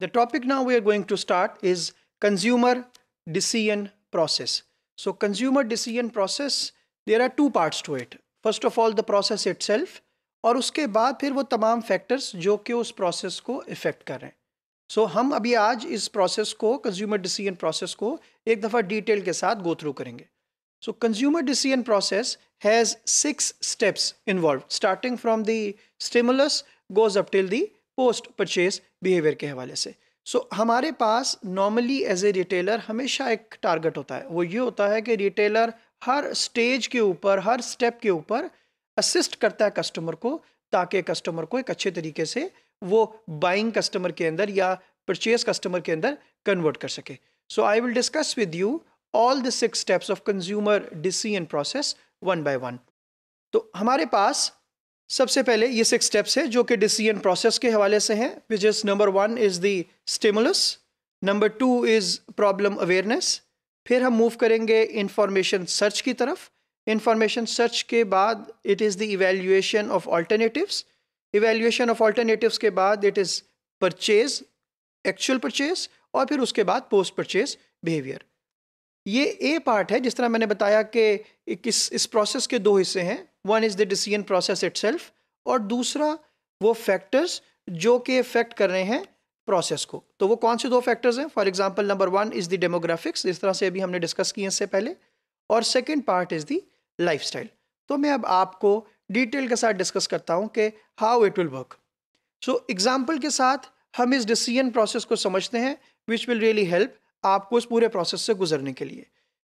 The topic now we are going to start is consumer decision process. So consumer decision process, there are two parts to it. First of all, the process itself और उसके बाद फिर वो तमाम factors जो कि उस process को इफ़ेक्ट करें सो so, हम अभी आज इस प्रोसेस को कंज्यूमर डिसीजन प्रोसेस को एक दफ़ा डिटेल के साथ गो थ्रू करेंगे so consumer decision process has six steps involve starting from the stimulus goes up till the post purchase behaviour के हवाले से सो so, हमारे पास नॉर्मली एज ए रिटेलर हमेशा एक टारगेट होता है वो ये होता है कि रिटेलर हर स्टेज के ऊपर हर स्टेप के ऊपर असिस्ट करता है कस्टमर को ताकि कस्टमर को एक अच्छे तरीके से वो बाइंग कस्टमर के अंदर या परचेज कस्टमर के अंदर कन्वर्ट कर सके so I will discuss with you all the six steps of consumer decision process one by one तो हमारे पास सबसे पहले ये सिक्स स्टेप्स है जो कि डिसीजन प्रोसेस के हवाले से हैं which is number one is the stimulus number two is problem awareness फिर हम मूव करेंगे इंफॉर्मेशन सर्च की तरफ इंफॉर्मेशन सर्च के बाद it is the evaluation of alternatives evaluation of alternatives के बाद it is purchase actual purchase और फिर उसके बाद पोस्ट परचेज बिहेवियर ये ए पार्ट है जिस तरह मैंने बताया कि इस इस प्रोसेस के दो हिस्से हैं one is the decision process it और दूसरा वो फैक्टर्स जो कि इफेक्ट कर रहे हैं प्रोसेस को तो वो कौन से दो फैक्टर्स हैं for example number one is the demographics इस तरह से अभी हमने डिस्कस किए इससे पहले और second part is the lifestyle तो मैं अब आपको डिटेल के साथ डिस्कस करता हूँ कि how it will work so example के साथ हम इस डिसीजन प्रोसेस को समझते हैं विच विल रियली हेल्प आपको इस पूरे प्रोसेस से गुजरने के लिए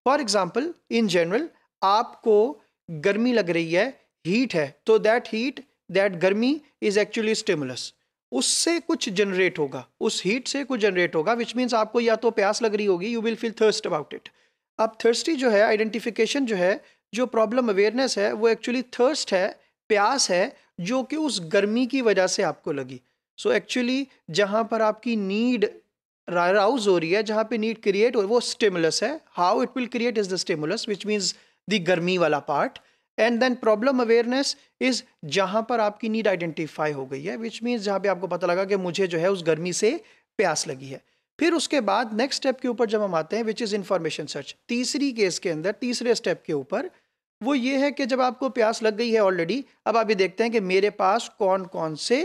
फॉर एग्जाम्पल इन जनरल आपको गर्मी लग रही है हीट है तो दैट हीट दैट गर्मी इज एक्चुअली स्टिमुलस उससे कुछ जनरेट होगा उस हीट से कुछ जनरेट होगा विच मीन्स आपको या तो प्यास लग रही होगी you will feel thirst about it अब थर्स्टी जो है आइडेंटिफिकेशन जो है जो प्रॉब्लम अवेयरनेस है वो एक्चुअली थर्स्ट है प्यास है जो कि उस गर्मी की वजह से आपको लगी सो एक्चुअली जहाँ पर आपकी नीड राउज हो रही है जहाँ पे नीड क्रिएट हो वो स्टिमुलस है how it will create is the stimulus which means the गर्मी वाला part and then problem awareness is जहां पर आपकी नीड आइडेंटिफाई हो गई है विच मीन्स जहां पे आपको पता लगा कि मुझे जो है उस गर्मी से प्यास लगी है फिर उसके बाद नेक्स्ट स्टेप के ऊपर जब हम आते हैं विच इज़ इन्फॉर्मेशन सर्च तीसरी केस के अंदर तीसरे स्टेप के ऊपर वो ये है कि जब आपको प्यास लग गई है ऑलरेडी अब आप ये देखते हैं कि मेरे पास कौन कौन से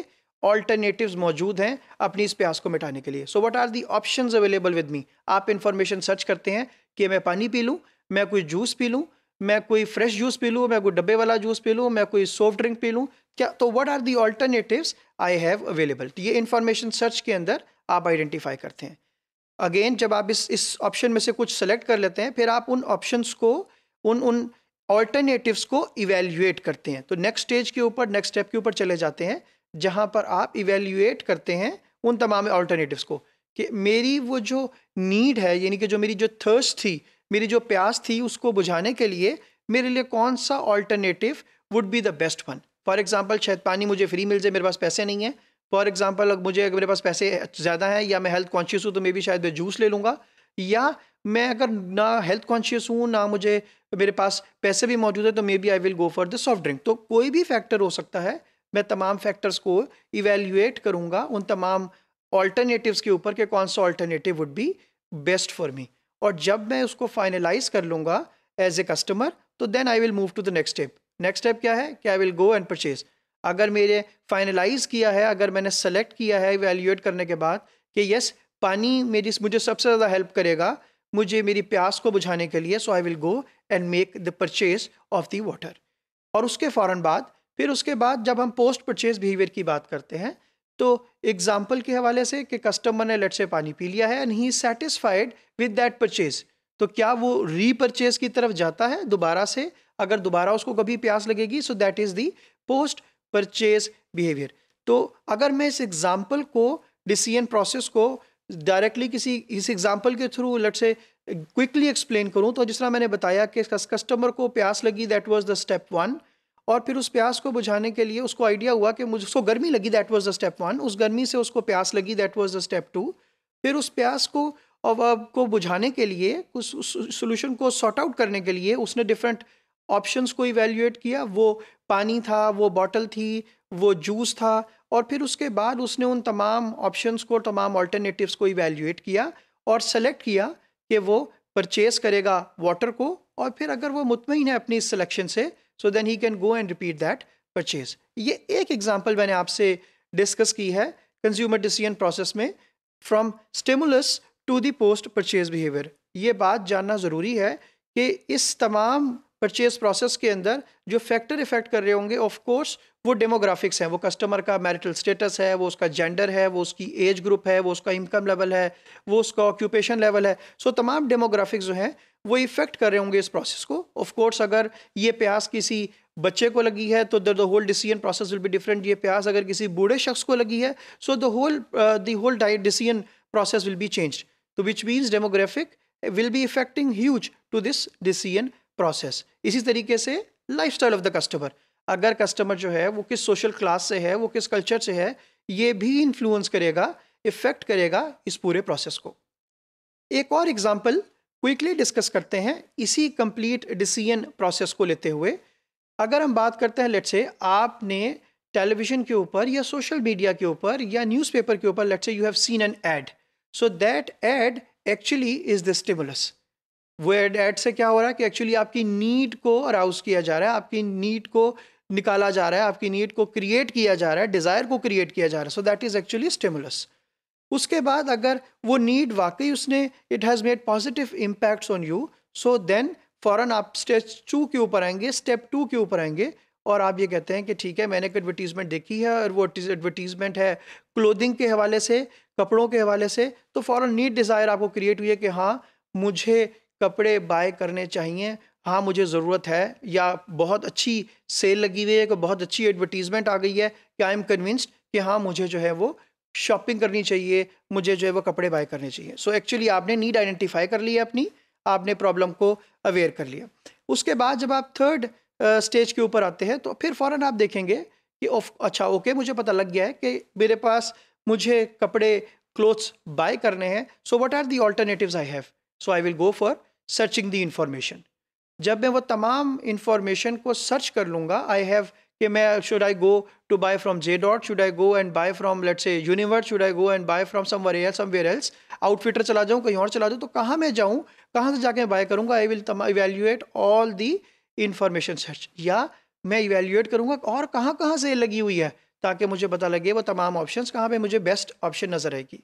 ऑल्टरनेटिव्स मौजूद हैं अपनी इस प्यास को मिटाने के लिए so what are the option available with me आप इन्फॉर्मेशन सर्च करते हैं कि मैं पानी पी लूँ मैं कोई जूस पी लूँ मैं कोई फ्रेश जूस पी लूँ मैं कोई डब्बे वाला जूस पी लूँ मैं कोई सॉफ्ट ड्रिंक पी लूँ क्या तो what are the alternative I have available तो ये इन्फॉर्मेशन सर्च के अंदर आप आइडेंटिफाई करते हैं अगेन जब आप इस इस ऑप्शन में से कुछ सेलेक्ट कर लेते हैं फिर आप उन ऑप्शंस को उन उन ऑल्टरनेटिव्स को इवेल्यूएट करते हैं तो नेक्स्ट स्टेज के ऊपर नेक्स्ट स्टेप के ऊपर चले जाते हैं जहाँ पर आप इवेल्यूएट करते हैं उन तमाम ऑल्टरनेटिव्स को कि मेरी वो जो नीड है यानी कि जो मेरी जो थर्स थी मेरी जो प्यास थी उसको बुझाने के लिए मेरे लिए कौन सा alternative would be the best one for example शायद पानी मुझे फ्री मिल जाए मेरे पास पैसे नहीं है फॉर एग्जाम्पल मुझे अगर मेरे पास पैसे ज़्यादा हैं या मैं हेल्थ कॉन्शियस हूँ तो मे भी शायद मैं जूस ले लूँगा या मैं अगर ना हेल्थ कॉन्शियस हूँ ना मुझे मेरे पास पैसे भी मौजूद है तो maybe I will go for the soft drink तो कोई भी फैक्टर हो सकता है मैं तमाम फैक्टर्स को इवेल्यूएट करूँगा उन तमाम ऑल्टरनेटिवस के ऊपर के कौन सा alternative would be best for me और जब मैं उसको फाइनलाइज कर लूँगा एज ए कस्टमर तो then I will move to the next step next step क्या है कि I will go and purchase अगर मेरे फाइनलाइज किया है अगर मैंने सेलेक्ट किया है वैल्यूएट करने के बाद कि येस पानी मेरी मुझे सबसे ज़्यादा हेल्प करेगा मुझे मेरी प्यास को बुझाने के लिए so I will go and make the purchase of the water और उसके फ़ौर बाद फिर उसके बाद जब हम पोस्ट परचेज बिहेवियर की बात करते हैं तो एग्जाम्पल के हवाले से कि कस्टमर ने लेट से पानी पी लिया है and he satisfied with that purchase तो क्या वो रीपरचेज की तरफ जाता है दोबारा से अगर दोबारा उसको कभी प्यास लगेगी so that is the post purchase behaviour तो अगर मैं इस एग्ज़ाम्पल को डिसीजन प्रोसेस को डायरेक्टली किसी इस एग्ज़ाम्पल के थ्रू लट से क्विकली एक्सप्लेन करूं तो जिस तरह मैंने बताया कि कस्टमर को प्यास लगी that was the step one और फिर उस प्यास को बुझाने के लिए उसको आइडिया हुआ कि मुझे उसको गर्मी लगी that was the step one उस गर्मी से उसको प्यास लगी that was the step two फिर उस प्यास को और को बुझाने के लिए उस सोल्यूशन को सॉर्ट आउट करने के लिए उसने डिफरेंट ऑप्शंस को इवेल्यूएट किया वो पानी था वो बॉटल थी वो जूस था और फिर उसके बाद उसने उन तमाम ऑप्शंस को तमाम ऑल्टरनेटिव्स को इवेल्यूएट किया और सेलेक्ट किया कि वो परचेस करेगा वाटर को और फिर अगर वो मुतमिन है अपनी इस सिलेक्शन से so then he can go and repeat that purchase ये एक एग्जाम्पल मैंने आपसे डिस्कस की है कंज्यूमर डिसीजन प्रोसेस में from stimulus to the post purchase behaviour ये बात जानना ज़रूरी है कि इस तमाम परचेज प्रोसेस के अंदर जो फैक्टर इफेक्ट कर रहे होंगे ऑफ कोर्स वो डेमोग्राफिक्स हैं वो कस्टमर का मैरिटल स्टेटस है वो उसका जेंडर है वो उसकी एज ग्रुप है वो उसका इनकम लेवल है वो उसका ऑक्यूपेशन लेवल है सो तमाम डेमोग्राफिक्स जो हैं वो इफेक्ट कर रहे होंगे इस प्रोसेस को ऑफ कोर्स अगर ये प्यास किसी बच्चे को लगी है तो the whole decision process will be different ये प्यास अगर किसी बूढ़े शख्स को लगी है so the whole the whole diet decision process will be change तो which means demographic will be effecting huge to this decision process इसी तरीके से लाइफ ऑफ द कस्टमर अगर कस्टमर जो है वो किस सोशल क्लास से है वो किस कल्चर से है ये भी इन्फ्लुएंस करेगा इफेक्ट करेगा इस पूरे प्रोसेस को एक और एग्जाम्पल क्विकली डिस्कस करते हैं इसी कंप्लीट डिसीजन प्रोसेस को लेते हुए अगर हम बात करते हैं लेट से आपने टेलीविजन के ऊपर या सोशल मीडिया के ऊपर या न्यूज़पेपर के ऊपर let's say you have seen an ad so that ad actually is the stimulus वो एड एड से क्या हो रहा है कि एक्चुअली आपकी नीड को अराउज किया जा रहा है आपकी नीड को निकाला जा रहा है आपकी नीड को क्रिएट किया जा रहा है डिज़ायर को क्रिएट किया जा रहा है so that is actually stimulus उसके बाद अगर वो नीड वाकई उसने it has made positive impacts on you so then फ़ौरन आप स्टेज टू के ऊपर आएंगे स्टेप टू के ऊपर आएंगे और आप ये कहते हैं कि ठीक है मैंने एक एडवर्टीज़मेंट देखी है और वो एडवर्टीज़मेंट है क्लोदिंग के हवाले से कपड़ों के हवाले से तो फ़ौर नीड डिज़ायर आपको क्रिएट हुई है कि हाँ मुझे कपड़े बाय करने चाहिए हाँ मुझे ज़रूरत है या बहुत अच्छी सेल लगी हुई है कि बहुत अच्छी एडवर्टीज़मेंट आ गई है कि आई एम कन्विंस्ड कि हाँ मुझे जो है वो शॉपिंग करनी चाहिए मुझे जो है वो कपड़े बाय करने चाहिए सो so एक्चुअली आपने नीड आइडेंटिफाई कर ली है अपनी आपने प्रॉब्लम को अवेयर कर लिया उसके बाद जब आप थर्ड स्टेज के ऊपर आते हैं तो फिर फ़ौरन आप देखेंगे कि ओफ अच्छा ओके मुझे पता लग गया है कि मेरे पास मुझे कपड़े क्लोथ्स बाय करने हैं so what are the alternative I have so I will go for searching the information जब मैं वो तमाम इन्फॉर्मेशन को सर्च कर लूँगा आई हैव कि मैं should I go to buy from J dot should I go and buy from let's say Universe should I go and buy from somewhere somewhere else outfitter चला जाऊँ कहीं और चला जाऊँ तो कहाँ मैं जाऊँ कहाँ से जाके बाय करूँगा I will evaluate all the information search या मैं इवेल्यूएट करूँगा और कहाँ कहाँ से लगी हुई है ताकि मुझे पता लगे वो तमाम ऑप्शन कहाँ पर मुझे बेस्ट ऑप्शन नज़र आएगी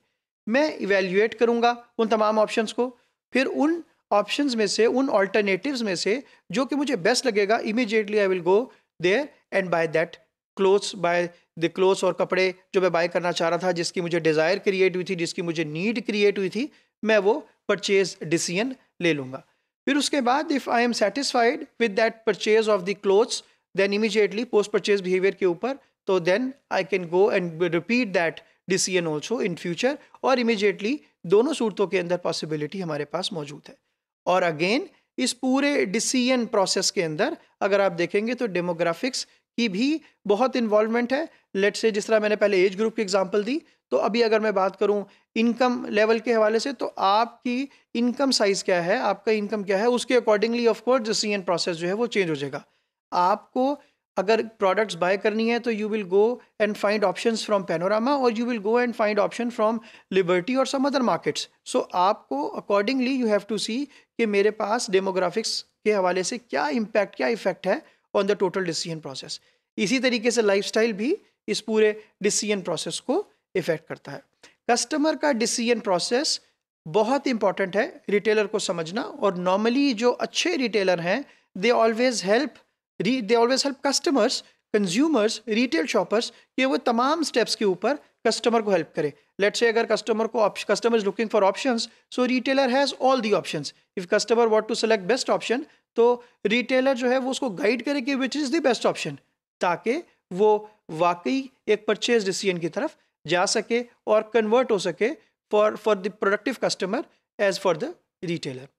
मैं इवेल्यूएट करूँगा उन तमाम ऑप्शन को फिर उन ऑप्शन में से उन ऑल्टरनेटिव में से जो कि मुझे बेस्ट लगेगा immediately I will go there and buy that clothes buy the clothes और कपड़े जो मैं बाय करना चाह रहा था जिसकी मुझे डिज़ायर क्रिएट हुई थी जिसकी मुझे नीड क्रिएट हुई थी मैं वो परचेज डिसीजन ले लूँगा फिर उसके बाद if I am satisfied with that purchase of the clothes then immediately post purchase behaviour के ऊपर तो then I can go and repeat that decision also in future और इमीजिएटली दोनों सूरतों के अंदर पॉसिबिलिटी हमारे पास मौजूद है और अगेन इस पूरे डिसीजन प्रोसेस के अंदर अगर आप देखेंगे तो डेमोग्राफिक्स की भी बहुत इन्वॉल्वमेंट है लेट्स से जिस तरह मैंने पहले एज ग्रुप की एग्जांपल दी तो अभी अगर मैं बात करूं इनकम लेवल के हवाले से तो आपकी इनकम साइज़ क्या है आपका इनकम क्या है उसके अकॉर्डिंगली ऑफकोर्स डिसीजन प्रोसेस जो है वो चेंज हो जाएगा आपको अगर प्रोडक्ट्स बाय करनी है तो you will go and find options from Panorama और you will go and find option from Liberty और सम अदर मार्केट्स सो आपको accordingly you have to see कि मेरे पास डेमोग्राफिक्स के हवाले से क्या इम्पैक्ट क्या इफेक्ट है on the total decision process इसी तरीके से स्टाइल भी इस पूरे डिसीजन प्रोसेस को इफेक्ट करता है कस्टमर का डिसीजन प्रोसेस बहुत इंपॉर्टेंट है रिटेलर को समझना और नॉर्मली जो अच्छे रिटेलर हैं दे ऑलवेज हेल्प री they always help customers consumers retail shoppers कि वो तमाम स्टेप्स के ऊपर कस्टमर को हेल्प करे लेट से अगर कस्टमर को customer is looking for option so retailer has all the option if customer want to select best option तो रिटेलर जो है वो उसको गाइड करे कि which is the best option ताकि वो वाकई एक परचेज डिसीजन की तरफ जा सके और कन्वर्ट हो सके for for the productive customer as for the retailer